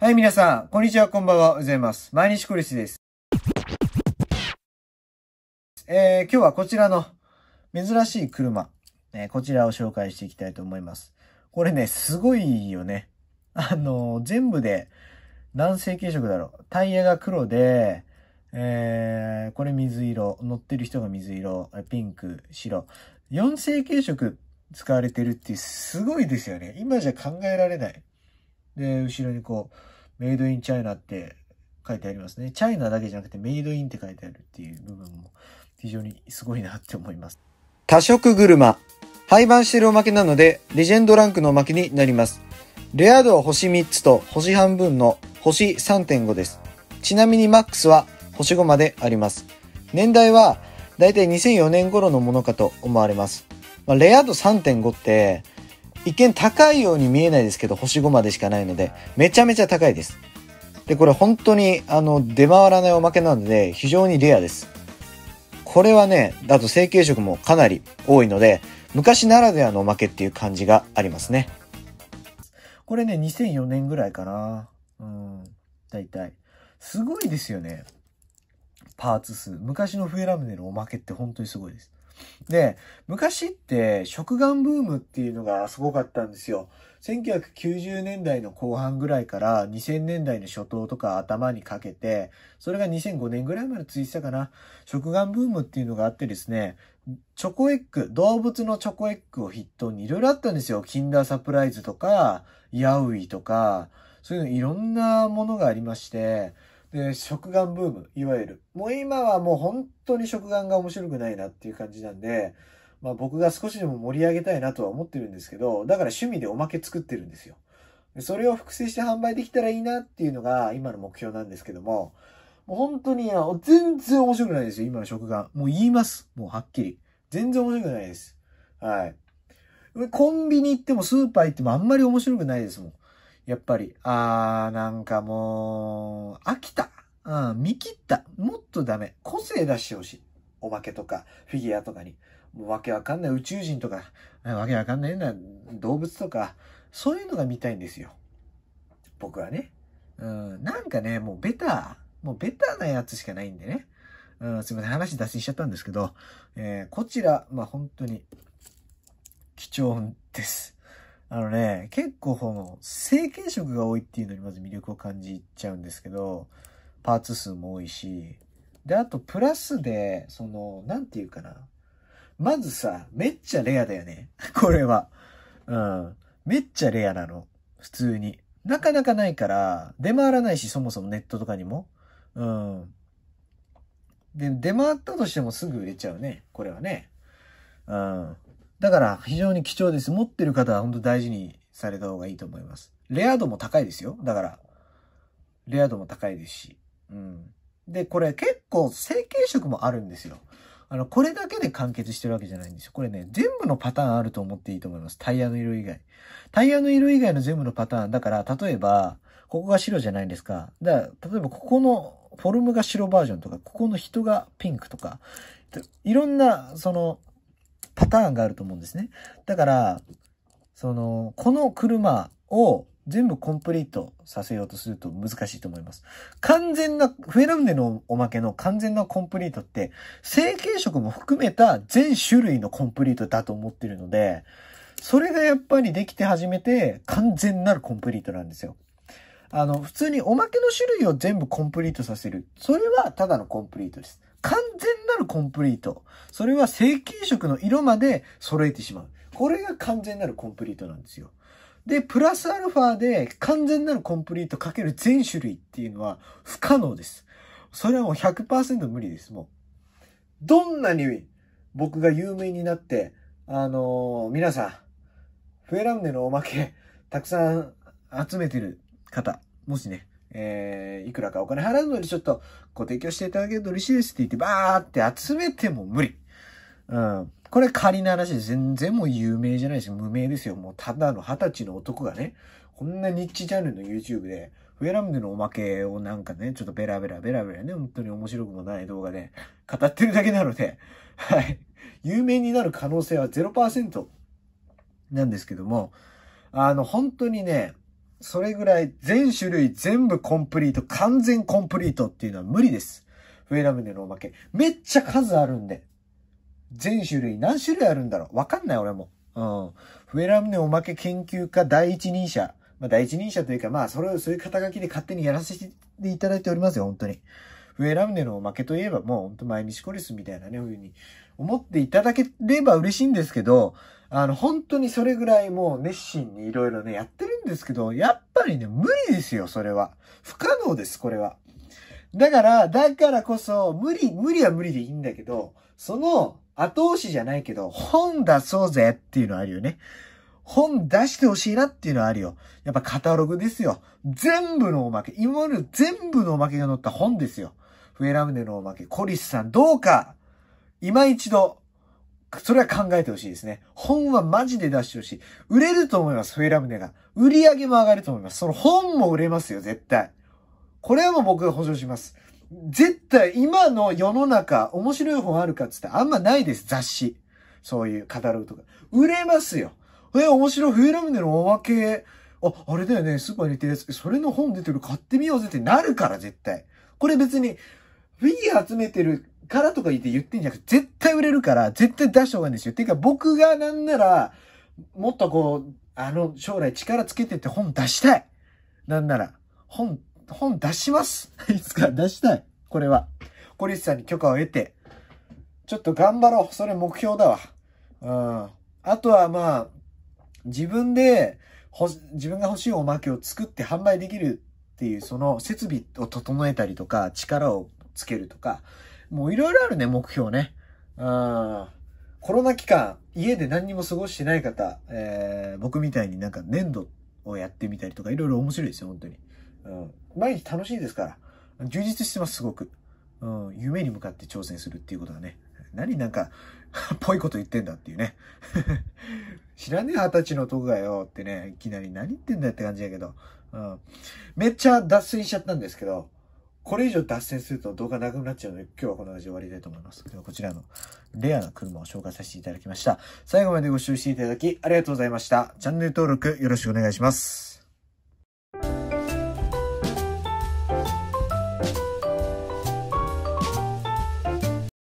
はい、皆さん、こんにちは、こんばんは、おはようございます。毎日クリスです。えー、今日はこちらの珍しい車、えー、こちらを紹介していきたいと思います。これね、すごいよね。あのー、全部で、何成形色だろう。タイヤが黒で、えー、これ水色、乗ってる人が水色、ピンク、白。4成形色使われてるってすごいですよね。今じゃ考えられない。で、後ろにこう、メイドインチャイナって書いてありますね。チャイナだけじゃなくてメイドインって書いてあるっていう部分も非常にすごいなって思います。多色車。廃盤してるおまけなので、レジェンドランクのおまけになります。レア度は星3つと星半分の星3.5です。ちなみにマックスは星5まであります。年代はだいたい2004年頃のものかと思われます。まあ、レア度3.5って、一見高いように見えないですけど、星5までしかないので、めちゃめちゃ高いです。で、これ本当に、あの、出回らないおまけなので、非常にレアです。これはね、だと成形色もかなり多いので、昔ならではのおまけっていう感じがありますね。これね、2004年ぐらいかな。うん、大体。すごいですよね。パーツ数。昔の笛ラムネのおまけって本当にすごいです。で、昔って食玩ブームっていうのがすごかったんですよ。1990年代の後半ぐらいから2000年代の初頭とか頭にかけて、それが2005年ぐらいまで続いてたかな。食玩ブームっていうのがあってですね、チョコエッグ、動物のチョコエッグを筆頭にいろいろあったんですよ。キンダーサプライズとか、ヤウイとか、そういうのいろんなものがありまして、で、食玩ブーム、いわゆる。もう今はもう本当に食玩が面白くないなっていう感じなんで、まあ僕が少しでも盛り上げたいなとは思ってるんですけど、だから趣味でおまけ作ってるんですよ。それを複製して販売できたらいいなっていうのが今の目標なんですけども、もう本当に、全然面白くないですよ、今の食玩。もう言います。もうはっきり。全然面白くないです。はい。コンビニ行ってもスーパー行ってもあんまり面白くないですもん。やっぱり、あー、なんかもう、飽きた。うん、見切った。もっとダメ。個性出してほしい。お化けとか、フィギュアとかに。もうわけわかんない宇宙人とか、わけわかんないな動物とか、そういうのが見たいんですよ。僕はね。うん、なんかね、もうベタ、ー、もうベターなやつしかないんでね。うん、すいません、話脱線しちゃったんですけど、えー、こちら、まあ本当に、貴重です。あのね、結構この、成形色が多いっていうのにまず魅力を感じちゃうんですけど、パーツ数も多いし、で、あとプラスで、その、なんていうかな。まずさ、めっちゃレアだよね。これは。うん。めっちゃレアなの。普通に。なかなかないから、出回らないし、そもそもネットとかにも。うん。で、出回ったとしてもすぐ売れちゃうね。これはね。うん。だから非常に貴重です。持ってる方は本当大事にされた方がいいと思います。レア度も高いですよ。だから、レア度も高いですし。うん。で、これ結構成形色もあるんですよ。あの、これだけで完結してるわけじゃないんですよ。これね、全部のパターンあると思っていいと思います。タイヤの色以外。タイヤの色以外の全部のパターン。だから、例えば、ここが白じゃないですか。だから、例えばここのフォルムが白バージョンとか、ここの人がピンクとか、いろんな、その、パターンがあると思うんですね。だから、その、この車を全部コンプリートさせようとすると難しいと思います。完全な、フェランデのおまけの完全なコンプリートって、成型色も含めた全種類のコンプリートだと思ってるので、それがやっぱりできて初めて完全なるコンプリートなんですよ。あの、普通におまけの種類を全部コンプリートさせる。それはただのコンプリートです。完全るコンプリート。それは成型色の色まで揃えてしまう。これが完全なるコンプリートなんですよ。で、プラスアルファで完全なるコンプリートかける全種類っていうのは不可能です。それはもう100%無理です、もう。どんなに僕が有名になって、あのー、皆さん、フェラムネのおまけ、たくさん集めてる方、もしね、えー、いくらかお金払うのにちょっとご提供していただけると嬉しいですって言って、バーって集めても無理。うん。これ仮の話で全然もう有名じゃないし、無名ですよ。もうただの二十歳の男がね、こんなニッチチャンネルの YouTube で、フェラムでのおまけをなんかね、ちょっとベラベラベラベラね、本当に面白くもない動画で語ってるだけなので、はい。有名になる可能性は0%なんですけども、あの、本当にね、それぐらい全種類全部コンプリート、完全コンプリートっていうのは無理です。ェラムネのおまけ。めっちゃ数あるんで。全種類、何種類あるんだろうわかんない俺も。うん。ェラムネおまけ研究家第一人者。まあ、第一人者というか、まあ、それを、そういう肩書きで勝手にやらせていただいておりますよ、本当に。ェラムネのおまけといえば、もう本当前日コリスみたいなね、ふうに思っていただければ嬉しいんですけど、あの、本当にそれぐらいもう熱心にいろいろね、やってるんですけど、やっぱりね、無理ですよ、それは。不可能です、これは。だから、だからこそ、無理、無理は無理でいいんだけど、その、後押しじゃないけど、本出そうぜっていうのあるよね。本出してほしいなっていうのはあるよ。やっぱカタログですよ。全部のおまけ。今まで全部のおまけが載った本ですよ。フェラムネのおまけ。コリスさんどうか、今一度それは考えてほしいですね。本はマジで出してほしい。売れると思います、フェラムネが。売り上げも上がると思います。その本も売れますよ、絶対。これはもう僕が保証します。絶対、今の世の中、面白い本あるかっつってあんまないです、雑誌。そういう、カタログとか。売れますよ。え、面白い、フェラムネのおまけ。あ、あれだよね、スーパーに行ってるやつ。それの本出てる、買ってみようぜってなるから、絶対。これ別に、フィギュア集めてるからとか言って言ってんじゃなくて、絶対売れるから、絶対出した方がいいんですよ。ていうか、僕がなんなら、もっとこう、あの、将来力つけてって本出したい。なんなら、本、本出します。いつか出したい。これは。コリスさんに許可を得て。ちょっと頑張ろう。それ目標だわ。うん。あとはまあ、自分で、自分が欲しいおまけを作って販売できるっていう、その設備を整えたりとか、力をつけるとか、もういろいろあるね、目標ね。あコロナ期間、家で何にも過ごしてない方、えー、僕みたいになんか粘土をやってみたりとか、いろいろ面白いですよ、本当に。うん。毎日楽しいですから。充実してます、すごく。うん。夢に向かって挑戦するっていうことはね。何なんか、ぽいこと言ってんだっていうね。知らねえ二十歳のとこがよってね、いきなり何言ってんだよって感じやけど。うん。めっちゃ脱水しちゃったんですけど、これ以上脱線すると動画長くなっちゃうので、今日はこのな感じで終わりたいと思います。今日はこちらのレアな車を紹介させていただきました。最後までご視聴していただきありがとうございました。チャンネル登録よろしくお願いします。